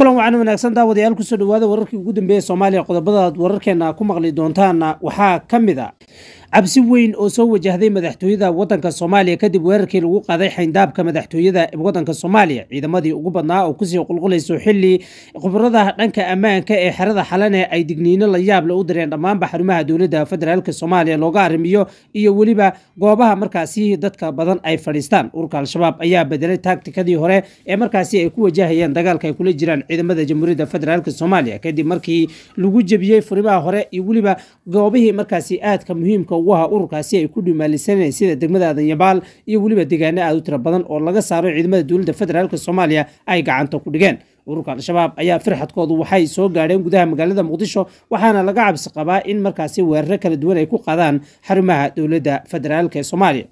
kulan wacan wanaagsan daawadayaal kusoo dhawaada wararkii ugu dambeeyey soomaaliya qodobadaad wararkeena ku maqli doontaan waxaa ka mid a cabsi weyn oo soo wajahday madaxtooyada waddanka soomaaliya kadib weerarkii lagu qaaday xayndaabka madaxtooyada waddanka soomaaliya ciidamadii ugu badnaa oo kusii qulqulayso xilli khubarada dhanka ammaanka ee xerada xalane ay digniino la yaable u direen dhammaanba xarumaha dowladda federaalk soomaaliya looga arrimiyo iyo weliba goobaha markaasi dadka badan ay fadhiistaan ururka al-shabaab ayaa bedelay taagtikadii hore ee markaasi ay ku wajahayeen dagaalka ay kula jiraan ciidamada jamhuuriyadda federaalk soomaaliya kadib markii lagu jebiyey furimaha hore iyo weliba goobihii markaasi aadka muhiimka uwaha ururkaasi ay ku dhimaalisaneen sida degmada adanyabaal iyo weliba deegaano aad u tira badan oo laga saaro ciidamada dowladda federaalk soomaaliya ay gacanta ku dhigeen ururka al-shabaab ayaa firxadkoodu waxay soo gaadheen gudaha magaalada muqdisho waxaana laga cabsi qabaa in markaasi weeraro kala duwan ay ku qaadaan xarumaha dowladda federaalka ee soomaaliya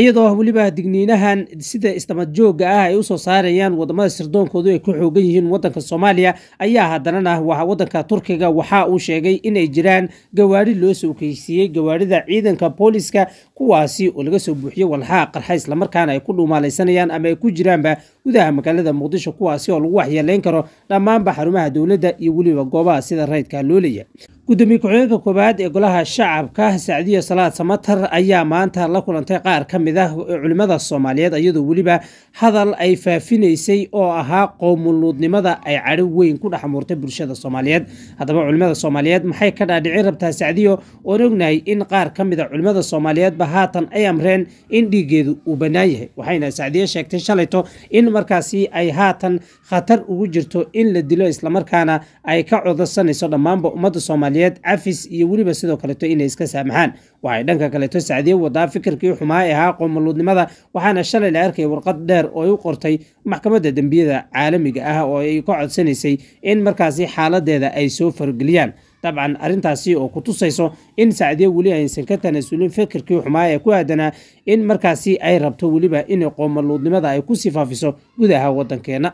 iyadoo weliba digniinahan sida istamad joogga ah ay usoo saarayaan wadamada sirdoonkoodu ay ku xoogan yihiin wadanka soomaaliya ayaa haddanana wadanka turkiga waxa uu sheegay inay jiraan gawaari loo soo keysiiyey gawaarida ciidanka booliska kuwaasi oo laga soo buuxiyey walxaha qarxa islamarkaana ay ku dhuumaalaysanayaan ama ay ku jiraanba gudaha magaalada muqdisho kuwaasi oo lagu waxyeeleyn karo dhammaanba xarumaha dowladda iyo weliba goobaha sida rayidka halloolaya gudoomiye ku-xigeenka koowaad ee golaha shacabka sacdiyo salaad samater ayaa maanta la kulantay qaar ka mid ah culimmada soomaaliyeed iyadoo weliba hadal ay faafinaysay oo ahaa qowmuluudnimada ay cadho weyn ku dhex muurtay bulshada soomaaliyeed haddaba culimmada soomaaliyeed maxay ka dhaadhicin rabtaa sacdiyo oon ognahay in qaar ka mid a ah culimmada soomaaliyeedba haatan ay amreen in dhiiggeedu uu bannaan yahay waxayna sacdiyo sheegtay shalayto in markaasi ay haatan khatar ugu jirto in la dilo islamarkaana ay ka codsanayso dhammaanba ummadda soomaaliyeed maaliyaed cafis iyo weliba sidoo kaleeto inay iska saamaxaan waxay dhanka kaleeto sacdiye wadaa fikirkii xumaa ee ahaa qoomaluudnimada waxaana shalay la arkay warqad dheer oo ay u qortay maxkamadda dembiyada caalamiga ah oo ay ka codsanaysay in markaasi xaaladeeda ay soo fargeliyaan dabcan arrintaasi oo ku tusayso in sacdiye weli aysan ka tanaasulin fikirkii xumaa ee ku aadanaa in markaasi ay rabto weliba in qoomaluudnimada ay ku sii faafiso gudaha wadankeenna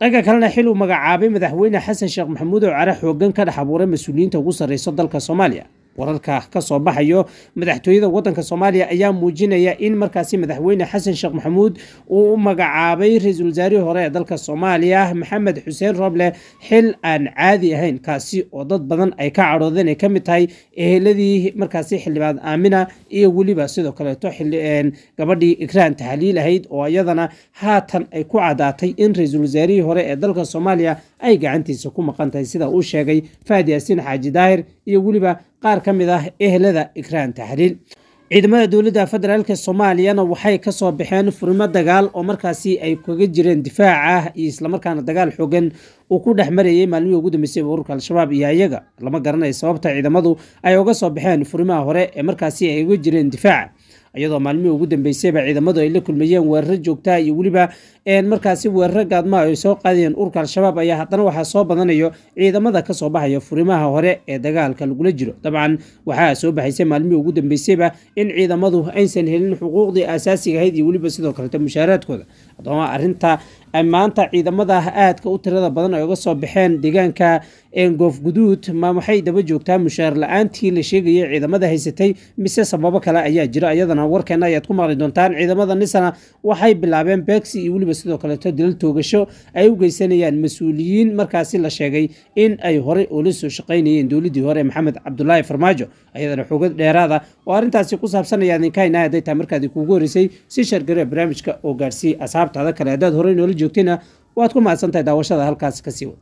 dhanka kalena xil uu magacaabay madaxweyne xasan sheekh maxamuud oo care xooggan ka dhex abuuray mas-uuliyiinta ugu sarreysa dalka soomaaliya wararka ka soo baxayo madaxtooyada waddanka soomaaliya ayaa muujinaya in markaasi madaxweyne xasan sheekh maxamuud uu u magacaabay ra-iisul wasaarihii hore ee dalka soomaaliya maxamed xuseen rooble xil aan caadi ahayn kaasi oo dad badan ay ka cadhoodeen ay ka mid tahay eheladii markaasi xildhibaan aamina iyo weliba sidoo kaleeto gabadhii ikraan tahliil ahayd oo iyadana haatan ay ku caddaatay in ra-iisul wasaarihii hore ee dalka soomaaliya ay gacantiisa ku maqan tahay sida uu sheegay fahad yaasiin xaaji daahir iyo weliba qaar ka mid ah ehelada ikraan taxriil ciidamada dowladda federaalka soomaaliyana waxay ka soo baxeen furimo dagaal oo markaasi ay kaga jireen difaac ah iyo islamarkaana dagaal xoogan uu ku dhex marayay maalmihii ugu dambeysay ururka al-shabaab iyo ayaga lama garanayo sababta ciidamadu ay uga soo baxeen furimaha hore ee markaasi ay uga jireen difaac iyadoo maalmihii ugu dambeysayba ciidamadu ay la kulmayeen weeraro joogtaha ah iyo weliba markaasi weeraro gaadmaa ay soo qaadayeen urka al-shabaab ayaa haddana waxaa soo badanayo ciidamada kasoo baxaya furimaha hore ee dagaalka lagula jiro dabcan waxaa soo baxaysay maalmihii ugu dambeysayba in ciidamadu aysan helin xuquuqdii aasaasiga ahayd iyo weliba sidoo kaleeta mushaaraadkooda arinta ay maanta ciidamadaah aadka u tirada badan ay uga soo baxeen deegaanka engoof guduud ma waxay daba joogtaa mushaar la-aantii la sheegayay ciidamada haysatay mise sababo kale ayaa jira iyadana warkeenna ayaad ku maqli doontaan ciidamada nisana waxay bilaabeen beegsi iyo weliba sidoo kaleeto dilal toogasho ay u geysanayaan mas-uuliyiin markaasi la sheegay in ay horey ula soo shaqaynayeen dowladii hore maxamed cabdulaahi farmaajo iyadana xoogad dheeraada oo arrintaasi ku saabsan ayaad inkayna hadday tahay kuugu horeysay si shargare barnaamijka oo gaadhsiiyey asxaabtaada kale haddaad horey noola joogtayna waad ku mahadsantahay daawashada halkaas ka wad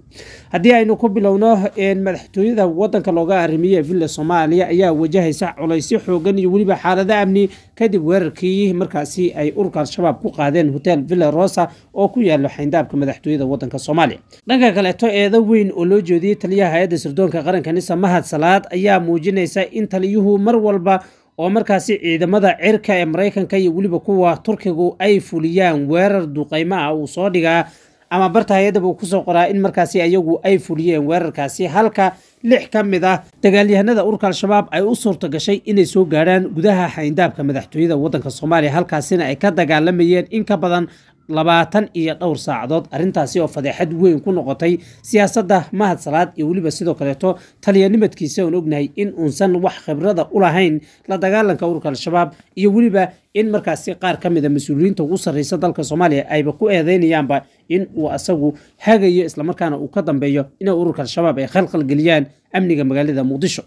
haddii aynu ku bilowno madaxtooyada wadanka looga arrimiye ville soomaaliya ayaa wajahaysa culaysyo xoogan iyo weliba xaalado amni kadib weerarkii markaasi ay urka al-shabaab ku qaadeen hotel ville rosa oo ku yaalo xayndaabka madaxtooyada wadanka soomaaliya dhanka kaleeto eedo weyn oo loo jeediyey taliyaha hay-adda sirdoonka qaranka nisa mahad salaad ayaa muujinaysa in taliyuhu mar walba oo markaasi ciidamada cirka ee maraykanka iyo weliba kuwa turkigu ay fuliyaan weerar duqaymo ah uu soo dhigaa ama barta hay-addaba uu kusoo qoraa in markaasi ayagu ay fuliyeen weerarkaasi halka lix ka mid ah dagaalyahanada urka al-shabaab ay u suurto gashay inay soo gaadhaan gudaha xayndaabka madaxtooyada waddanka soomaaliya halkaasina ay ka dagaalamayeen in ka badan labaatan iyo dhowr saacadood arrintaasi oo fadeexad weyn ku noqotay siyaasadda mahad salaad iyo weliba sidoo kaleeto taliyanimadkiisa uan ognahay in uunsan wax khibrada u lahayn la dagaalanka ururka al-shabaab iyo weliba in markaasi qaar ka mida ah mas-uuliyiinta ugu sarreysa dalka soomaaliya ayba ku eedaynayaanba in uu asagu hagayo islamarkaana uu ka dambeeyo inay ururka al-shabaab ay khalkhal geliyaan amniga magaalada muqdisho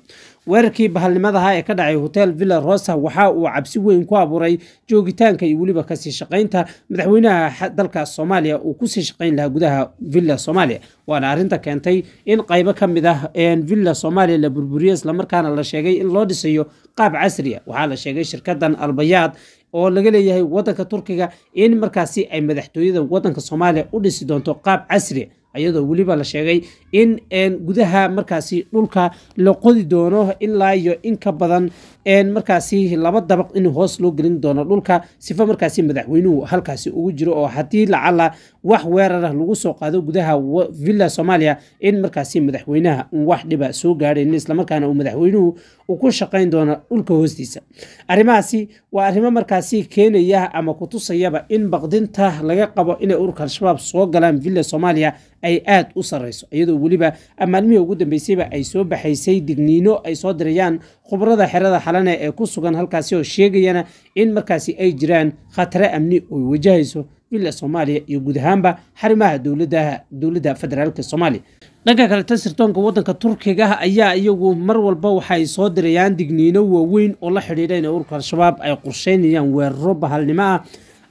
weerarkii bahalnimadaha ee ka dhacay hotel villa rosa waxa uu cabsi weyn ku abuuray joogitaanka iyo weliba kasii shaqaynta madaxweynaha dalka soomaaliya uu kusii shaqayn lahaa gudaha villa soomaaliya waana arrinta keentay in qaybo ka mid ah villa soomaaliya la burburiyo islamarkaana la sheegay in loo dhisayo qaab casriya waxaa la sheegay shirkadan albayaad oo laga leeyahay wadanka turkiga in markaasi ay madaxtooyada wadanka soomaaliya u dhisi doonto qaab casriya ah. ayadoo weliba la sheegay in gudaha markaasi dhulka la qodi doono ilaa iyo in ka badan markaasi laba dabaq in hoos loo gelin doono dhulka sifo markaasi madaxweynuhu halkaasi ugu jiro oo haddii lacala wax weerarah lagu soo qaado gudaha villa soomaaliya in markaasi madaxweynaha wax dhiba soo gaadhayn islamarkaana uu madaxweynuhu uu ku shaqayn doono dhulka hoostiisa arrimahaasi waa arrimo markaasi keenaya ama kutusayaba in baqdinta laga qabo inay ururka al-shabaab soo galaan villa soomaaliya ay aad u sarreyso iyadoo weliba maalmihii ugu dambeysayba ay soo baxaysay digniino ay soo dirayaan khubrada xerada xalane ee ku sugan halkaasi oo sheegayana in markaasi ay jiraan khatare amni oy wajahayso villa soomaaliya iyo guud ahaanba xarimaha dowladda federaalk soomaaliya dhanka kale tan sirdoonka waddanka turkiga ayaa iyagu mar walba waxay soo dirayaan digniino waaweyn oo la xidhiidha in urka al-shabaab ay qorsheynayaan weeraro bahalnimo ah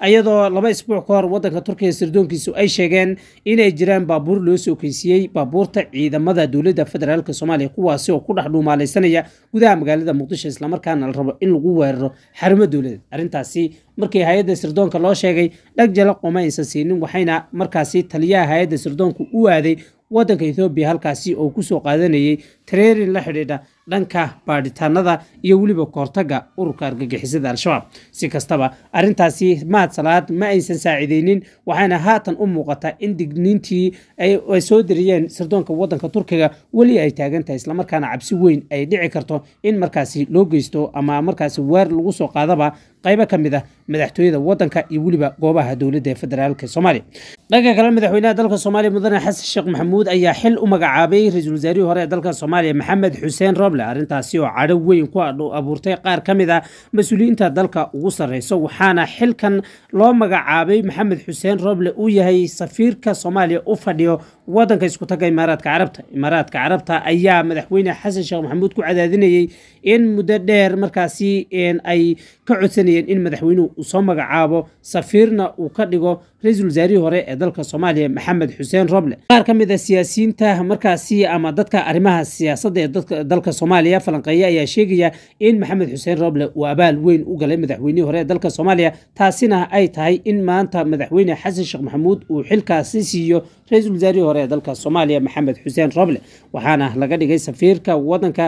ayadoo laba isbuuc ka hor waddanka turkiga sirdoonkiisu ay sheegeen inay jiraan baabuur loo soo keysiiyey baabuurta ciidamada dowladda federaalk soomaaliya kuwaasi oo ku dhex dhuumaalaysanaya gudaha magaalada muqdisho islamarkaana la rabo in lagu weeraro xarumo dowladeed arintaasi markii hay-adda sirdoonka loo sheegay dhag jalo qoma aysan siinin waxayna markaasi taliyaha hay-adda sirdoonku u aaday waddanka ethoobiya halkaasi oo kusoo qaadanayay tareerin la xidhiidha dhanka baadhitaanada iyo weliba kahortaga ururka argagixisada al-shabaab si kastaba arrintaasi mahad salaad ma aysan saacideynin waxaana haatan u muuqataa in digniintii ay soo dariyeen sirdoonka waddanka turkiga weli ay taagan tahay islamarkaana cabsi weyn ay dhici karto in markaasi loo geysto ama markaasi weer lagu soo qaadaba qaybo ka mid ah madaxtooyada waddanka iyo weliba goobaha dowladda ee federaalka soomaaliya dhanka kale madaxweynaha dalka soomaaliya mudane xasan sheekh maxamuud ayaa xil u magacaabay ra-iisul wasaarihii hore ee dalka soomaaliya maxamed xuseen roble arrintaasi oo cadho weyn ku abuurtay qaar ka mid a ah mas-uuliyiinta dalka ugu sarreyso waxaana xilkan loo magacaabay maxamed xuseen roble uu yahay safiirka soomaaliya u fadhiyo waddanka isku taga imaaraadka carabta imaaraadka carabta ayaa madaxweyne xasan sheekh maxamuud ku cadaadinayay in muddo dheer markaasi ay ka codsanayeen in madaxweynuhu uu soo magacaabo safiirna uu ka dhigo ra-iisul wasaarihii hore ee dalka soomaaliya maxamed xuseen roble qaar ka mid a ah siyaasiyiinta markaasi ama dadka arrimaha siyaasadda ee dalka soomaaliya falanqeeya ayaa sheegaya in maxamed xuseen roble uu abaal weyn u galay madaxweynihii hore ee dalka soomaaliya taasina ay tahay in maanta madaxweyne xasan sheekh maxamuud uu xilkaasi siiyo ra-iisul wasaarihii hore ee dalka soomaaliya maxamed xuseen roble waxaana laga dhigay safiirka wadanka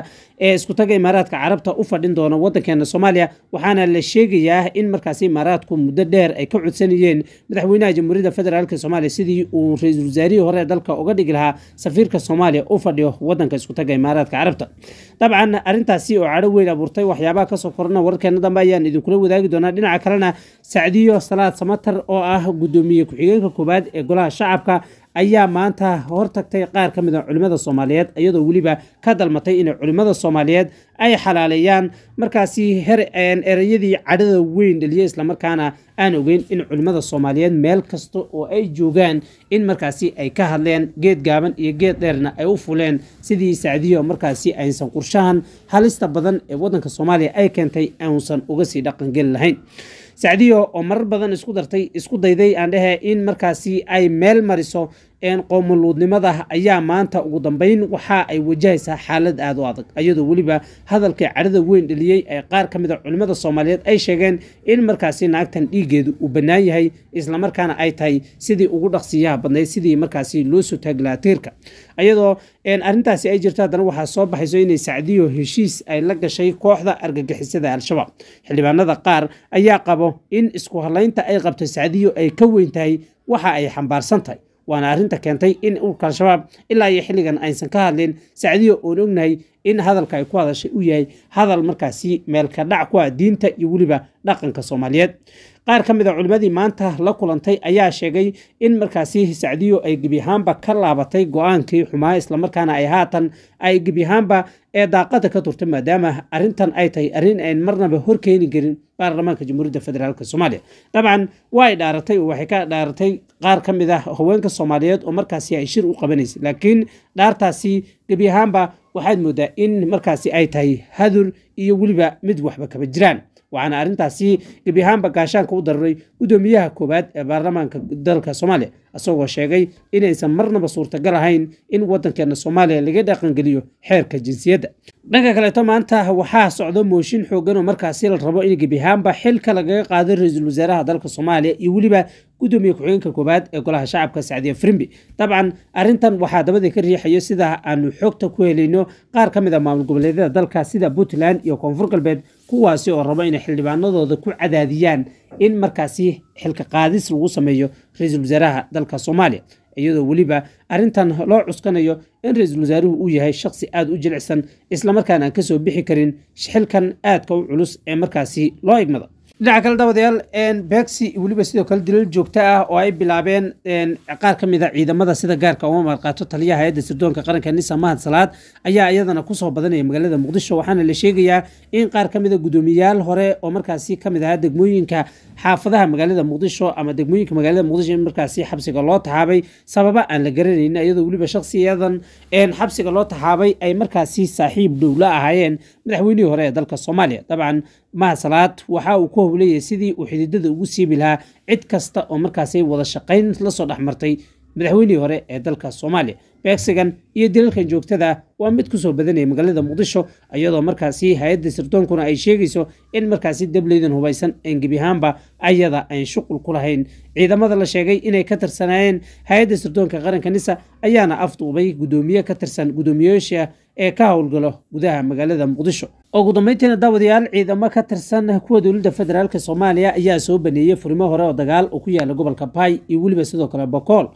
ee iskutaga imaaraadka carabta u fadhin doona waddankeena soomaaliya waxaana la sheegayaa in markaasi imaaraadku muddo dheer ay ka codsanayeen madaxweyne madaxweynaha jamhuuriyadda federaalk soomaaliya sidii uu ra-iisul wasaarihii hore dalka uga dhigi lahaa safiirka soomaaliya u fadhiyo wadanka taga imaaraadka carabta dabcan arrintaasi oo cadho weyn abuurtay waxyaabaha kasoo korana wararkeena dambe ayaan idinkula wadaagi doonaa dhinaca kalena sacdiyo salaad samatar oo ah guddoomiye ku-xigeenka koowaad ee golaha shacabka ayaa maanta hortagtay qaar ka mid a ah culimmada soomaaliyeed iyadoo weliba ka dalmatay inay culimmada soomaaliyeed ay xalaaleeyaan markaasi ereyadii cadhada weyn dhaliyo islamarkaana aan ogeyn in culimmada soomaaliyeed meel kasta oo ay joogaan in markaasi ay ka hadleen geed gaaban iyo geed dheerna ay u fuleen sidii sacdiyo markaasi aysan qurshahan halista badan ee waddanka soomaaliya ay keentay aansan uga sii dhaqangeli lahayn sacdiyo oo marar badan isku dartay isku dayday aan dhehe in markaasi ay meel mariso qowmaluudnimada ayaa maanta ugu dambeyn waxa ay wajahaysaa xaalad aad u adag ayadoo weliba hadalkii cadhada weyn dheliyey ee qaar ka mid a ah culimmada soomaaliyeed ay sheegeen in markaasi naagtan dhiiggeedu uu bannaan yahay islamarkaana ay tahay sidii ugu dhaqsiyaha badnayd sidii markaasi loo soo taaglaatiirka ayadoo arrintaasi ay jirto haddana waxaa soo baxayso inay sacdiyo heshiis ay la gashay kooxda argagixisada al-shabaab xildhibaanada qaar ayaa qabo in isku halaynta ay qabto sacdiyo ay ka weyn tahay waxa ay xambaarsan tahay waana arrinta keentay in urka al-shabaab ilaa iyo xilligan aysan ka hadlin sacdiyo oon ognahay in hadalka ay ku hadashay u yahay hadal markaasi meelka dhac ku ah diinta iyo weliba dhaqanka soomaaliyeed qaar ka mid a ah culimmadii maanta la kulantay ayaa sheegay in markaasi sacdiyo ay gebyahaanba ka laabatay go-aankii xumaa islamarkaana ay haatan ay gebyahaanba ee daaqada ka turtay maadaama arrintan ay tahay arrin aan marnaba horkeeni karin baarlamaanka jamhuuriyadda federaalk soomaaliya dabcan way dhaaratay oo waxay ka dhaaratay qaar ka mid ah haweenka soomaaliyeed oo markaasi ay shir u qabanaysay laakiin dhaartaasi gebyahaanba waxaad moodaa in markaasi ay tahay hadur iyo weliba mid waxba kaba jiraan waxaana arintaasi gebi ahaanba gaashaanka u dararay gudoomiyaha koowaad ee baarlamaanka dalka soomaaliya isagoo sheegay inaysan marnaba suurtagal ahayn in waddankeena soomaaliya laga dhaqangeliyo xeerka jinsiyadda dhanka kaleeto maanta waxaa socdo mooshin xoogan oo markaasi la rabo in gebi ahaanba xilka lagaga qaado ra-iisul wasaaraha dalka soomaaliya iyo weliba gudoomiye ku-xigeenka koowaad ee golaha shacabka sacdiya frimbi dabcan arrintan waxaa dabada ka riixayo sida aanu xogta ku helayno qaar ka mid a ah maamul goboleedyada dalka sida puntland iyo koonfur galbeed kuwaasi oo raba inay xildhibaanadooda ku cadaadiyaan in markaasi xilka qaadis lagu sameeyo ra-iisul wasaaraha dalka soomaaliya iyadoo weliba arrintan loo cuskanayo in ra-iisul wasaaruhu uu yahay shaqsi aada u jilicsan islamarkaana aan ka soo bixi karin xilkan aadka u culus ee markaasi loo igmada dhinaca kale daawadayaal beegsi weliba sidoo kale dilal joogto ah oo ay bilaabeen qaar ka mid a ah ciidamada sida gaarka uma marqaato taliyaha hay-adda sirdoonka qaranka nisa mahad salaad ayaa iyadana kusoo badanaya magaalada muqdisho waxaana la sheegayaa in qaar ka mid a ah hore oo markaasi ka mid ahaa degmooyinka xaafadaha magaalada muqdisho ama degmooyinka magaalada muqdisho in markaasi xabsiga loo taxaabay sababa aan la garanayn iyadoo weliba shaqsiyadan xabsiga loo taxaabay ay markaasi saaxiib dhowla ahaayeen madaxweynihii hore ee dalka soomaaliya dabcan mahasalaad waxa uu ku howleeyay sidii uu xidiidada ugu siibi lahaa cid kasta oo markaasay wada shaqayn lasoo dhex martay madaxweynihii hore ee dalka soomaaliya beegsigan iyo dilalkan joogtada waa mid kusoo badanaya magaalada muqdisho iyadoo markaasi hay-adda sirdoonkuna ay sheegayso in markaasi dableydan hubaysan een gebi ahaanba ayada ayn shuqul ku lahayn ciidamada la sheegay inay ka tirsanaayeen hay-adda sirdoonka qaranka nisa ayaana afduubay guddoomiye ka tirsan guddoomiyeyaasha ee ka howlgalo gudaha magaalada muqdisho ugu dambeyntiina daawadayaal ciidamo ka tirsan kuwa dowladda federaalk soomaaliya ayaa soo baneeyey furimo hore oo dagaal uu ku yaala gobolka bay iyo weliba sidoo kale bokool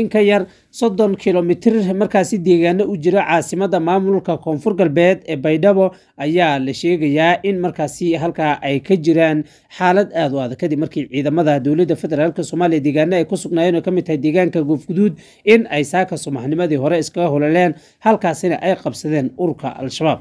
in ka yar soddon kilomitir markaasi deegaano u jiro caasimada maamulka koonfur galbeed ee baydhabo ayaa la sheegayaa in markaasi halkaa ay ka jiraan xaalad aad u adag kadib markii ciidamada dowladda federaalk soomaaliya deegaana ay ku sugnaayeen oo ka mid tahay deegaanka goofguduud in ay saaka subaxnimadii hore iskaga hololeen halkaasina ay qabsadeen ururka al-shabaab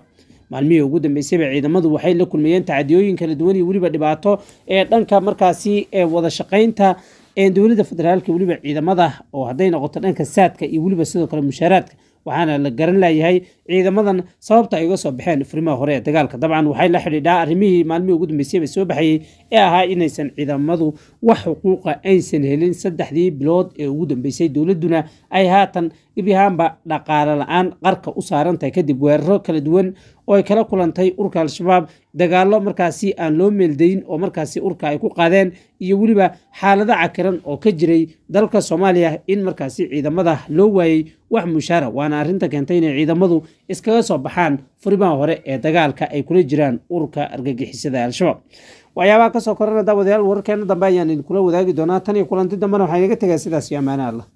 maalmihii ugu dambeysayba ciidamadu waxay la kulmayeen tacadiyooyin kala duwan iyo weliba dhibaato ee dhanka markaasi ee wada shaqaynta ee dowladda federaalka weliba ciidamada oo hadday noqoto dhanka saadka iyo weliba sidoo kale mushaaraadka waxaana la garan laayahay ciidamadan sababta ah ay uga soo baxeen furimaha hore ee dagaalka dabcan waxay la xidhiidhaa arrimihii maalmihii ugu dambeysayba soo baxayey ee ahaa inaysan ciidamadu wax xuquuqa aysan helin saddexdii bilood ee ugu dambeysay dowladduna ay haatan dhibyahaanba dhaqaale la-aan qarka u saarantahay kadib weeraro kala duwan oo ay kala kulantay urka al-shabaab dagaallo markaasi aan loo meeldayn oo markaasi urka ay ku qaadeen iyo weliba xaalado cakiran oo ka jiray dalka soomaaliya in markaasi ciidamada loo waayey wax mushaara waana arrinta keentay inay ciidamadu iskaga soo baxaan furimaha hore ee dagaalka ay kula jiraan urka argagixisada al-shabaab waxyaabaha kasoo korana daawadayaal wararkeenna dambe ayaan idinkula wadaagi doonaa tan iyo kulanti dambena waxaa inaga tegaa sidaas iyo amaana allah